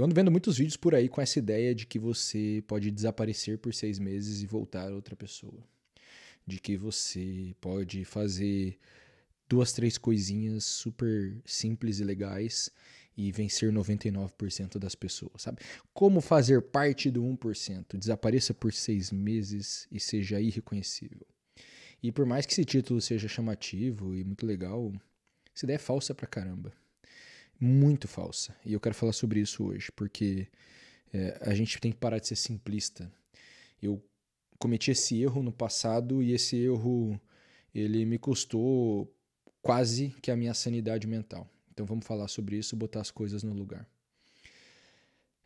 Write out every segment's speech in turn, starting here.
Eu ando vendo muitos vídeos por aí com essa ideia de que você pode desaparecer por seis meses e voltar outra pessoa. De que você pode fazer duas, três coisinhas super simples e legais e vencer 99% das pessoas, sabe? Como fazer parte do 1%? Desapareça por seis meses e seja irreconhecível. E por mais que esse título seja chamativo e muito legal, essa ideia é falsa pra caramba muito falsa. E eu quero falar sobre isso hoje, porque é, a gente tem que parar de ser simplista. Eu cometi esse erro no passado e esse erro ele me custou quase que a minha sanidade mental. Então vamos falar sobre isso, botar as coisas no lugar.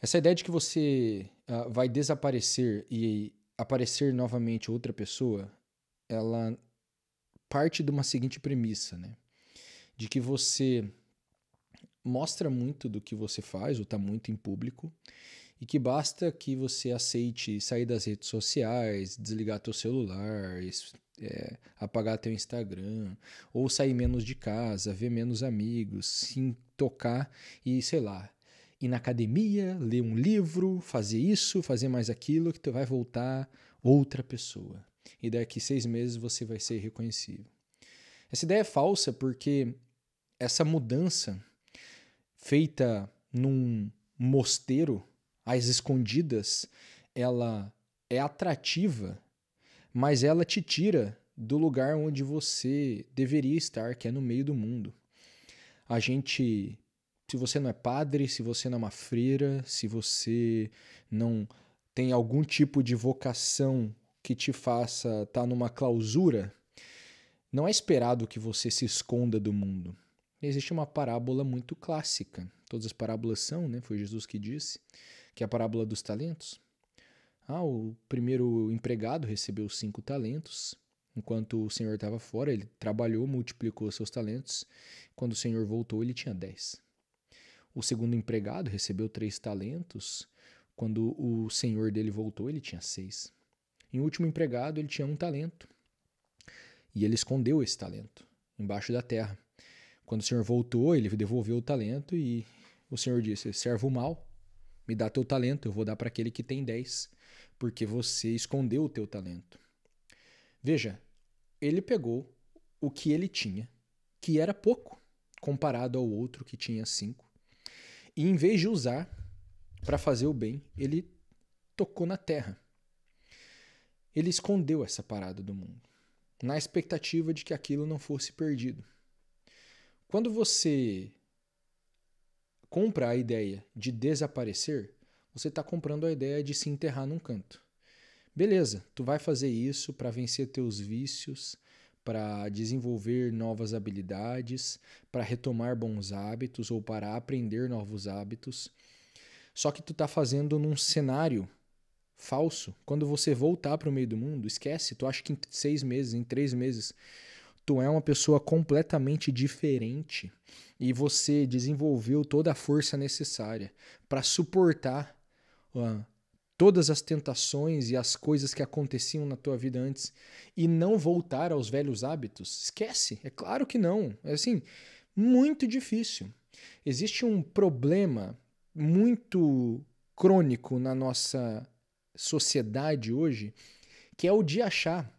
Essa ideia de que você uh, vai desaparecer e aparecer novamente outra pessoa, ela parte de uma seguinte premissa, né? De que você mostra muito do que você faz ou está muito em público e que basta que você aceite sair das redes sociais, desligar teu celular, é, apagar teu Instagram, ou sair menos de casa, ver menos amigos, se tocar e sei lá, ir na academia, ler um livro, fazer isso, fazer mais aquilo, que tu vai voltar outra pessoa. E daqui seis meses você vai ser reconhecido. Essa ideia é falsa porque essa mudança feita num mosteiro, às escondidas, ela é atrativa, mas ela te tira do lugar onde você deveria estar, que é no meio do mundo. A gente, se você não é padre, se você não é uma freira, se você não tem algum tipo de vocação que te faça estar tá numa clausura, não é esperado que você se esconda do mundo existe uma parábola muito clássica. Todas as parábolas são, né? Foi Jesus que disse, que é a parábola dos talentos. Ah, o primeiro empregado recebeu cinco talentos. Enquanto o senhor estava fora, ele trabalhou, multiplicou seus talentos. Quando o senhor voltou, ele tinha dez. O segundo empregado recebeu três talentos. Quando o senhor dele voltou, ele tinha seis. Em último empregado, ele tinha um talento. E ele escondeu esse talento embaixo da terra. Quando o senhor voltou, ele devolveu o talento e o senhor disse: servo mal, me dá teu talento, eu vou dar para aquele que tem dez, porque você escondeu o teu talento. Veja, ele pegou o que ele tinha, que era pouco comparado ao outro que tinha cinco, e em vez de usar para fazer o bem, ele tocou na terra. Ele escondeu essa parada do mundo, na expectativa de que aquilo não fosse perdido. Quando você compra a ideia de desaparecer, você está comprando a ideia de se enterrar num canto. Beleza, tu vai fazer isso para vencer teus vícios, para desenvolver novas habilidades, para retomar bons hábitos ou para aprender novos hábitos. Só que tu está fazendo num cenário falso. Quando você voltar para o meio do mundo, esquece, tu acha que em seis meses, em três meses, tu é uma pessoa completamente diferente e você desenvolveu toda a força necessária para suportar uh, todas as tentações e as coisas que aconteciam na tua vida antes e não voltar aos velhos hábitos? Esquece, é claro que não. É assim, muito difícil. Existe um problema muito crônico na nossa sociedade hoje, que é o de achar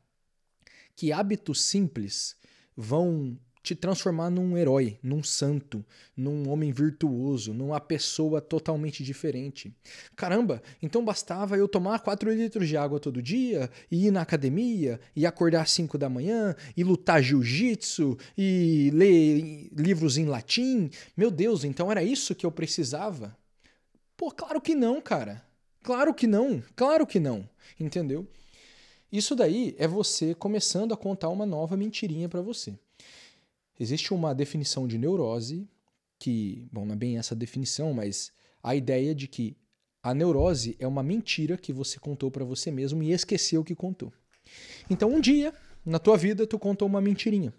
que hábitos simples vão te transformar num herói, num santo, num homem virtuoso, numa pessoa totalmente diferente. Caramba, então bastava eu tomar 4 litros de água todo dia, e ir na academia, e acordar às 5 da manhã, e lutar jiu-jitsu, e ler livros em latim. Meu Deus, então era isso que eu precisava? Pô, claro que não, cara. Claro que não, claro que não, entendeu? Isso daí é você começando a contar uma nova mentirinha para você. Existe uma definição de neurose que, bom, não é bem essa definição, mas a ideia de que a neurose é uma mentira que você contou para você mesmo e esqueceu que contou. Então, um dia na tua vida tu contou uma mentirinha.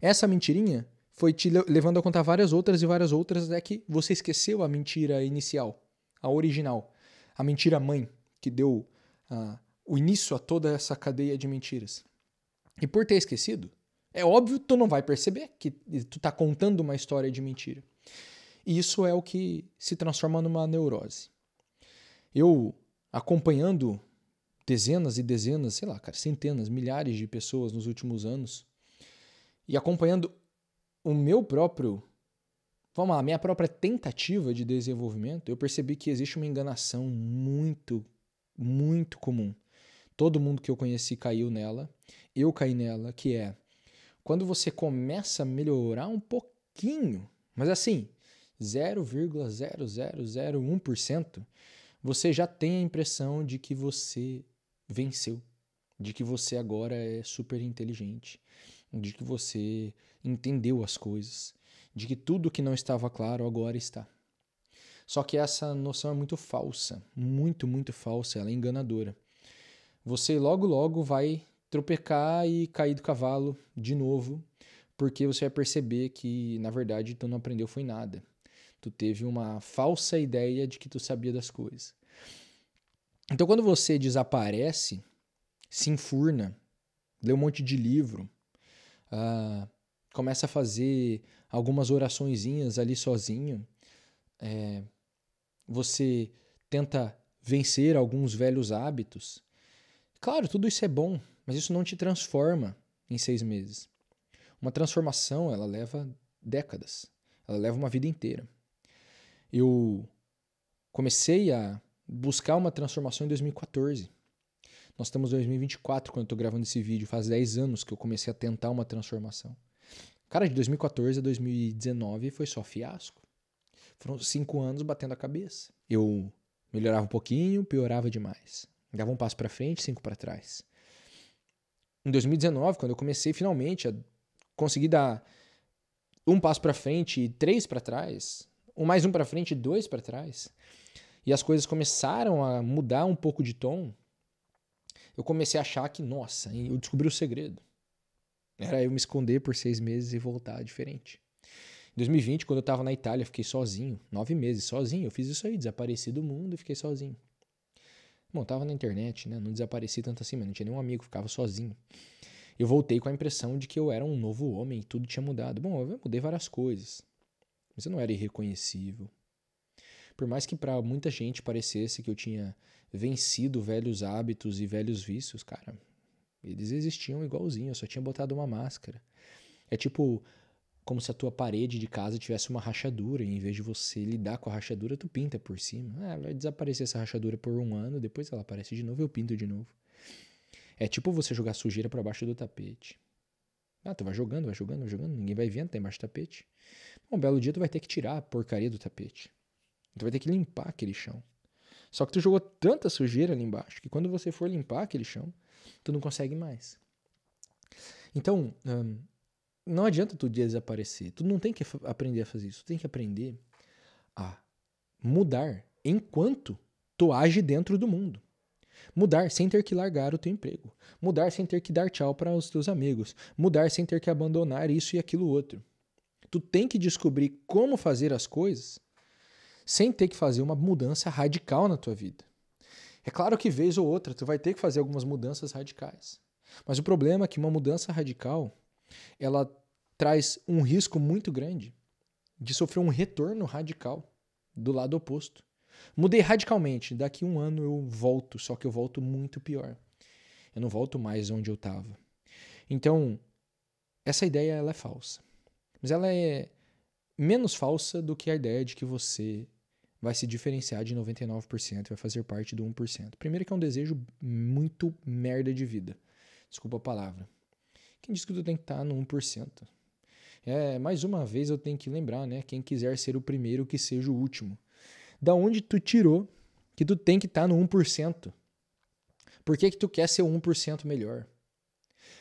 Essa mentirinha foi te levando a contar várias outras e várias outras até que você esqueceu a mentira inicial, a original, a mentira mãe que deu a o início a toda essa cadeia de mentiras. E por ter esquecido, é óbvio que tu não vai perceber que tu está contando uma história de mentira. E isso é o que se transforma numa neurose. Eu acompanhando dezenas e dezenas, sei lá, cara, centenas, milhares de pessoas nos últimos anos e acompanhando o meu próprio, vamos lá, minha própria tentativa de desenvolvimento, eu percebi que existe uma enganação muito, muito comum todo mundo que eu conheci caiu nela, eu caí nela, que é quando você começa a melhorar um pouquinho, mas assim, 0,0001%, você já tem a impressão de que você venceu, de que você agora é super inteligente, de que você entendeu as coisas, de que tudo que não estava claro agora está. Só que essa noção é muito falsa, muito, muito falsa, ela é enganadora você logo logo vai tropecar e cair do cavalo de novo, porque você vai perceber que na verdade tu não aprendeu foi nada. Tu teve uma falsa ideia de que tu sabia das coisas. Então quando você desaparece, se enfurna, lê um monte de livro, uh, começa a fazer algumas oraçõezinhas ali sozinho, é, você tenta vencer alguns velhos hábitos, Claro, tudo isso é bom, mas isso não te transforma em seis meses. Uma transformação, ela leva décadas, ela leva uma vida inteira. Eu comecei a buscar uma transformação em 2014. Nós estamos em 2024 quando eu estou gravando esse vídeo, faz 10 anos que eu comecei a tentar uma transformação. Cara, de 2014 a 2019 foi só fiasco. Foram cinco anos batendo a cabeça. Eu melhorava um pouquinho, piorava demais. Dava um passo para frente, cinco para trás. Em 2019, quando eu comecei finalmente a conseguir dar um passo para frente e três para trás, um mais um para frente e dois para trás, e as coisas começaram a mudar um pouco de tom, eu comecei a achar que, nossa, eu descobri o segredo. Era eu me esconder por seis meses e voltar diferente. Em 2020, quando eu estava na Itália, fiquei sozinho, nove meses sozinho. Eu fiz isso aí, desapareci do mundo e fiquei sozinho. Bom, tava na internet, né? Não desapareci tanto assim, mas não tinha nenhum amigo, ficava sozinho. Eu voltei com a impressão de que eu era um novo homem e tudo tinha mudado. Bom, eu mudei várias coisas, mas eu não era irreconhecível. Por mais que para muita gente parecesse que eu tinha vencido velhos hábitos e velhos vícios, cara, eles existiam igualzinho, eu só tinha botado uma máscara. É tipo como se a tua parede de casa tivesse uma rachadura e em vez de você lidar com a rachadura, tu pinta por cima. Ah, vai desaparecer essa rachadura por um ano, depois ela aparece de novo, eu pinto de novo. É tipo você jogar sujeira para baixo do tapete. Ah, tu vai jogando, vai jogando, vai jogando, ninguém vai vendo, tá embaixo do tapete. Um belo dia tu vai ter que tirar a porcaria do tapete. Tu vai ter que limpar aquele chão. Só que tu jogou tanta sujeira ali embaixo que quando você for limpar aquele chão, tu não consegue mais. Então, hum, não adianta tu desaparecer. Tu não tem que aprender a fazer isso. Tu tem que aprender a mudar enquanto tu age dentro do mundo. Mudar sem ter que largar o teu emprego. Mudar sem ter que dar tchau para os teus amigos. Mudar sem ter que abandonar isso e aquilo outro. Tu tem que descobrir como fazer as coisas sem ter que fazer uma mudança radical na tua vida. É claro que vez ou outra tu vai ter que fazer algumas mudanças radicais. Mas o problema é que uma mudança radical ela traz um risco muito grande de sofrer um retorno radical do lado oposto. Mudei radicalmente, daqui um ano eu volto, só que eu volto muito pior. Eu não volto mais onde eu estava. Então, essa ideia ela é falsa. Mas ela é menos falsa do que a ideia de que você vai se diferenciar de 99% e vai fazer parte do 1%. Primeiro que é um desejo muito merda de vida. Desculpa a palavra. Quem diz que tu tem que estar tá no 1%? É, mais uma vez eu tenho que lembrar, né? Quem quiser ser o primeiro, que seja o último. Da onde tu tirou que tu tem que estar tá no 1%? Por que, que tu quer ser 1% melhor?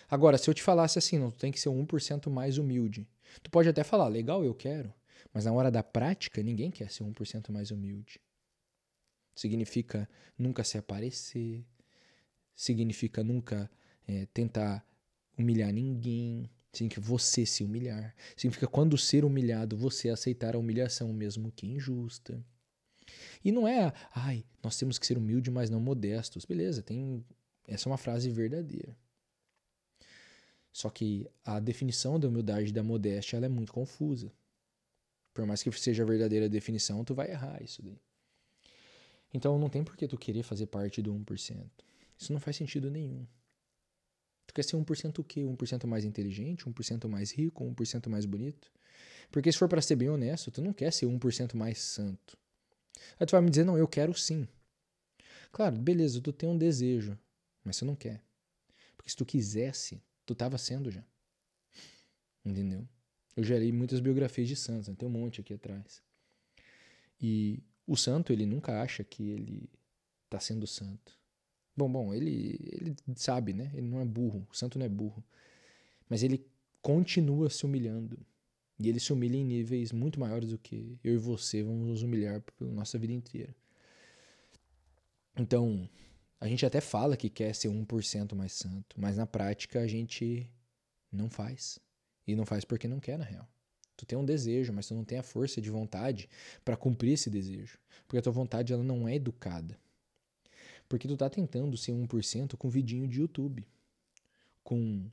Agora, se eu te falasse assim, não, tu tem que ser um 1% mais humilde. Tu pode até falar, legal, eu quero. Mas na hora da prática, ninguém quer ser 1% mais humilde. Significa nunca se aparecer, significa nunca é, tentar humilhar ninguém, significa você se humilhar, significa quando ser humilhado, você aceitar a humilhação, mesmo que injusta. E não é, ai, nós temos que ser humildes, mas não modestos. Beleza, tem essa é uma frase verdadeira. Só que a definição da humildade e da modéstia ela é muito confusa. Por mais que seja a verdadeira definição, tu vai errar isso daí. Então não tem por que tu querer fazer parte do 1%. Isso não faz sentido nenhum. Tu quer ser 1% o quê? 1% mais inteligente, 1% mais rico, 1% mais bonito? Porque se for para ser bem honesto, tu não quer ser 1% mais santo. Aí tu vai me dizer, não, eu quero sim. Claro, beleza, tu tem um desejo, mas tu não quer. Porque se tu quisesse, tu tava sendo já. Entendeu? Eu gerei muitas biografias de santos, né? tem um monte aqui atrás. E o santo, ele nunca acha que ele tá sendo santo. Bom, bom, ele, ele sabe, né? Ele não é burro, o santo não é burro. Mas ele continua se humilhando. E ele se humilha em níveis muito maiores do que eu e você vamos nos humilhar pela nossa vida inteira. Então, a gente até fala que quer ser 1% mais santo, mas na prática a gente não faz. E não faz porque não quer, na real. Tu tem um desejo, mas tu não tem a força de vontade para cumprir esse desejo. Porque a tua vontade ela não é educada. Porque tu tá tentando ser 1% com vidinho de YouTube. Com.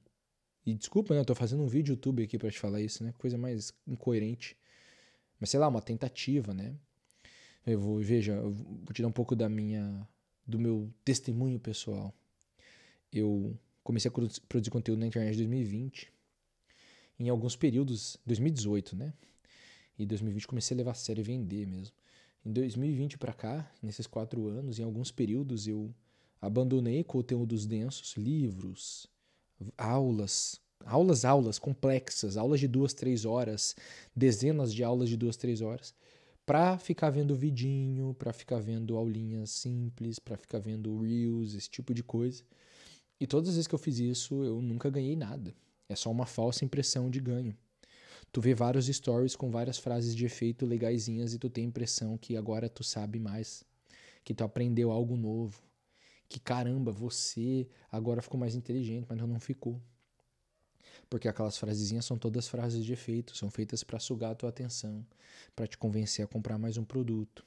E desculpa, né? Eu tô fazendo um vídeo YouTube aqui para te falar isso, né? Coisa mais incoerente. Mas sei lá, uma tentativa, né? Eu vou, veja, eu vou tirar um pouco da minha. do meu testemunho pessoal. Eu comecei a produzir conteúdo na internet em 2020. Em alguns períodos, 2018, né? E 2020 comecei a levar a sério e vender mesmo. Em 2020 para cá, nesses quatro anos, em alguns períodos eu abandonei conteúdos densos, livros, aulas, aulas, aulas complexas, aulas de duas, três horas, dezenas de aulas de duas, três horas, para ficar vendo vidinho, para ficar vendo aulinhas simples, para ficar vendo reels, esse tipo de coisa. E todas as vezes que eu fiz isso, eu nunca ganhei nada. É só uma falsa impressão de ganho tu vê vários stories com várias frases de efeito legaisinhas e tu tem a impressão que agora tu sabe mais, que tu aprendeu algo novo, que caramba, você agora ficou mais inteligente, mas não ficou. Porque aquelas frasezinhas são todas frases de efeito, são feitas para sugar a tua atenção, para te convencer a comprar mais um produto.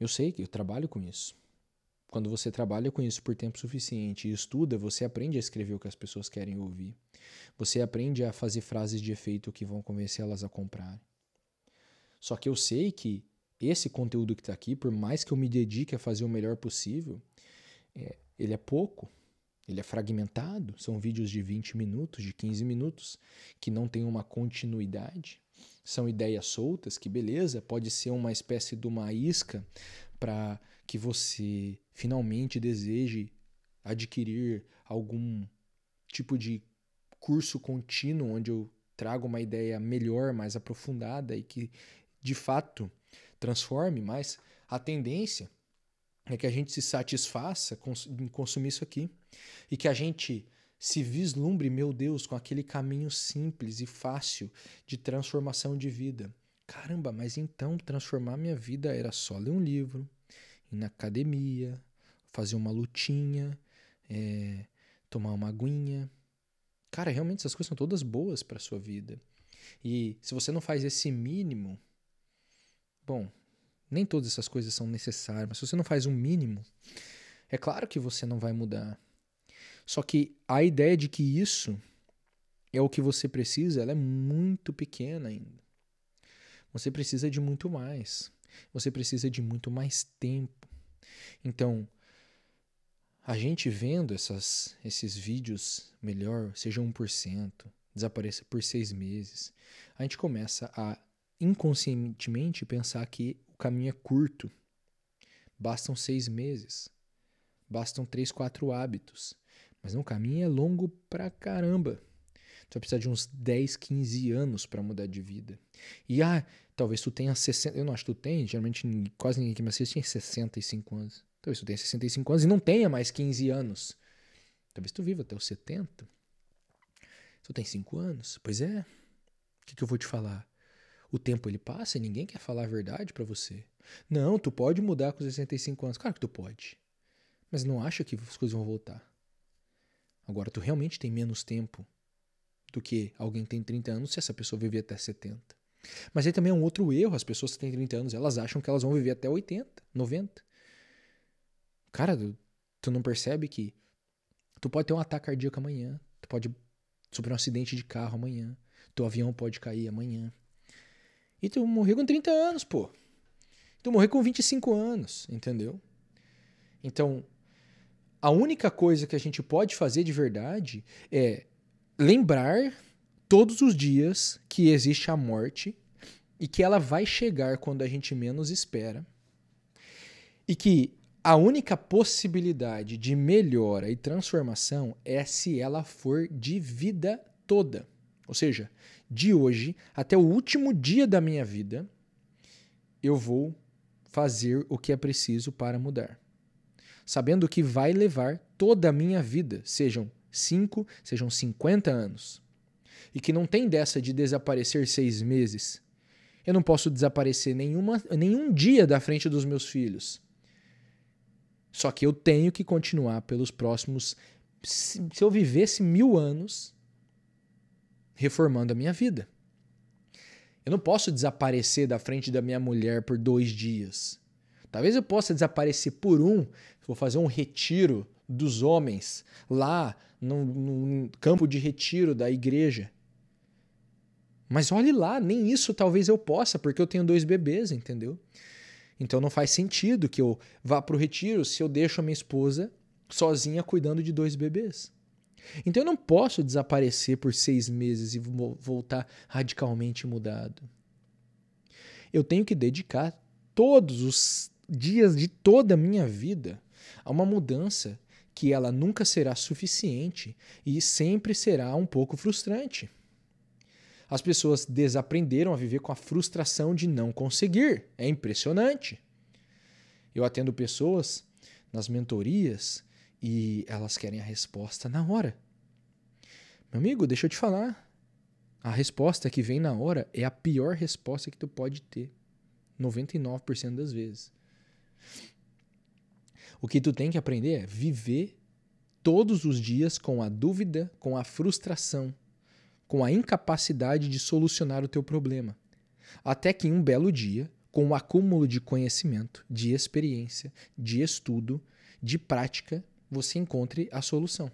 Eu sei que eu trabalho com isso. Quando você trabalha com isso por tempo suficiente e estuda, você aprende a escrever o que as pessoas querem ouvir. Você aprende a fazer frases de efeito que vão convencê-las a comprar. Só que eu sei que esse conteúdo que está aqui, por mais que eu me dedique a fazer o melhor possível, é, ele é pouco, ele é fragmentado. São vídeos de 20 minutos, de 15 minutos, que não tem uma continuidade. São ideias soltas, que beleza, pode ser uma espécie de uma isca para que você finalmente deseje adquirir algum tipo de curso contínuo onde eu trago uma ideia melhor, mais aprofundada e que de fato transforme, mas a tendência é que a gente se satisfaça em consumir isso aqui e que a gente se vislumbre, meu Deus, com aquele caminho simples e fácil de transformação de vida. Caramba, mas então transformar minha vida era só ler um livro, ir na academia, fazer uma lutinha, é, tomar uma aguinha. Cara, realmente essas coisas são todas boas para sua vida. E se você não faz esse mínimo, bom, nem todas essas coisas são necessárias, mas se você não faz um mínimo, é claro que você não vai mudar. Só que a ideia de que isso é o que você precisa, ela é muito pequena ainda. Você precisa de muito mais. Você precisa de muito mais tempo. Então, a gente vendo essas, esses vídeos melhor, seja 1%, desapareça por seis meses, a gente começa a inconscientemente pensar que o caminho é curto. Bastam seis meses, bastam três, quatro hábitos. Mas o caminho é longo pra caramba. Você vai precisar de uns 10, 15 anos para mudar de vida. E ah, talvez tu tenha 60. Eu não acho que tu tem, geralmente quase ninguém que me assiste tem 65 anos. Talvez tu tenha 65 anos e não tenha mais 15 anos. Talvez tu viva até os 70. Tu tem 5 anos? Pois é. O que, que eu vou te falar? O tempo ele passa e ninguém quer falar a verdade para você. Não, tu pode mudar com 65 anos. Claro que tu pode. Mas não acha que as coisas vão voltar. Agora tu realmente tem menos tempo do que alguém que tem 30 anos se essa pessoa viver até 70. Mas aí também é um outro erro. As pessoas que têm 30 anos, elas acham que elas vão viver até 80, 90. Cara, tu não percebe que tu pode ter um ataque cardíaco amanhã, tu pode sofrer um acidente de carro amanhã, teu avião pode cair amanhã. E tu morreu com 30 anos, pô. Tu morreu com 25 anos, entendeu? Então, a única coisa que a gente pode fazer de verdade é lembrar todos os dias que existe a morte e que ela vai chegar quando a gente menos espera. E que a única possibilidade de melhora e transformação é se ela for de vida toda. Ou seja, de hoje até o último dia da minha vida, eu vou fazer o que é preciso para mudar. Sabendo que vai levar toda a minha vida, sejam 5 sejam 50 anos. E que não tem dessa de desaparecer seis meses. Eu não posso desaparecer nenhuma, nenhum dia da frente dos meus filhos. Só que eu tenho que continuar pelos próximos. Se eu vivesse mil anos reformando a minha vida. Eu não posso desaparecer da frente da minha mulher por dois dias. Talvez eu possa desaparecer por um, vou fazer um retiro dos homens, lá no, no campo de retiro da igreja. Mas olhe lá, nem isso talvez eu possa, porque eu tenho dois bebês, entendeu? Então não faz sentido que eu vá para o retiro se eu deixo a minha esposa sozinha cuidando de dois bebês. Então eu não posso desaparecer por seis meses e voltar radicalmente mudado. Eu tenho que dedicar todos os dias de toda a minha vida a uma mudança que ela nunca será suficiente e sempre será um pouco frustrante. As pessoas desaprenderam a viver com a frustração de não conseguir. É impressionante. Eu atendo pessoas nas mentorias e elas querem a resposta na hora. Meu amigo, deixa eu te falar. A resposta que vem na hora é a pior resposta que tu pode ter. 99% das vezes. O que tu tem que aprender é viver todos os dias com a dúvida, com a frustração, com a incapacidade de solucionar o teu problema. Até que um belo dia, com o um acúmulo de conhecimento, de experiência, de estudo, de prática, você encontre a solução.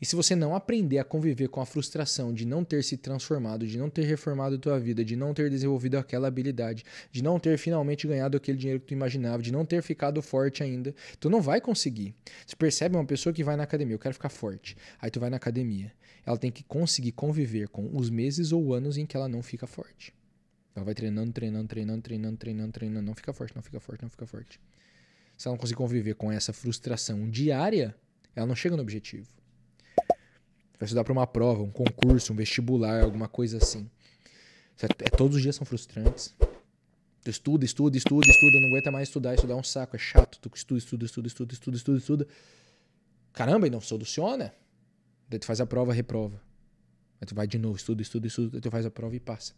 E se você não aprender a conviver com a frustração de não ter se transformado, de não ter reformado a tua vida, de não ter desenvolvido aquela habilidade, de não ter finalmente ganhado aquele dinheiro que tu imaginava, de não ter ficado forte ainda, tu não vai conseguir. Você percebe uma pessoa que vai na academia, eu quero ficar forte. Aí tu vai na academia. Ela tem que conseguir conviver com os meses ou anos em que ela não fica forte. Ela vai treinando, treinando, treinando, treinando, treinando, treinando, não fica forte, não fica forte, não fica forte. Se ela não conseguir conviver com essa frustração diária, ela não chega no objetivo vai estudar para uma prova, um concurso, um vestibular, alguma coisa assim. É, todos os dias são frustrantes. Tu estuda, estuda, estuda, estuda, não aguenta mais estudar, estudar é um saco, é chato. Tu estuda, estuda, estuda, estuda, estuda, estuda, estuda. Caramba, e não soluciona. Daí tu faz a prova, reprova. Aí tu vai de novo, estuda, estuda, estuda, daí tu faz a prova e passa.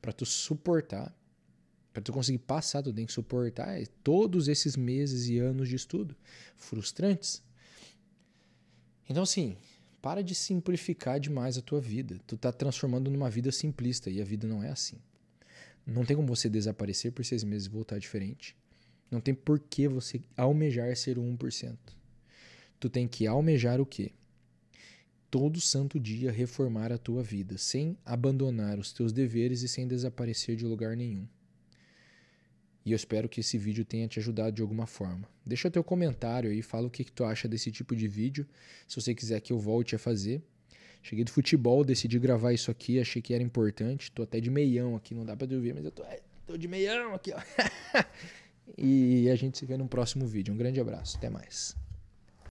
Para tu suportar, para tu conseguir passar, tu tem que suportar todos esses meses e anos de estudo frustrantes. Então, assim, para de simplificar demais a tua vida. Tu está transformando numa vida simplista e a vida não é assim. Não tem como você desaparecer por seis meses e voltar diferente. Não tem por que você almejar ser por 1%. Tu tem que almejar o quê? Todo santo dia reformar a tua vida, sem abandonar os teus deveres e sem desaparecer de lugar nenhum. E eu espero que esse vídeo tenha te ajudado de alguma forma. Deixa teu comentário aí, fala o que, que tu acha desse tipo de vídeo, se você quiser que eu volte a fazer. Cheguei do futebol, decidi gravar isso aqui, achei que era importante. Tô até de meião aqui, não dá pra tu mas eu tô, é, tô de meião aqui, ó. e a gente se vê no próximo vídeo. Um grande abraço, até mais.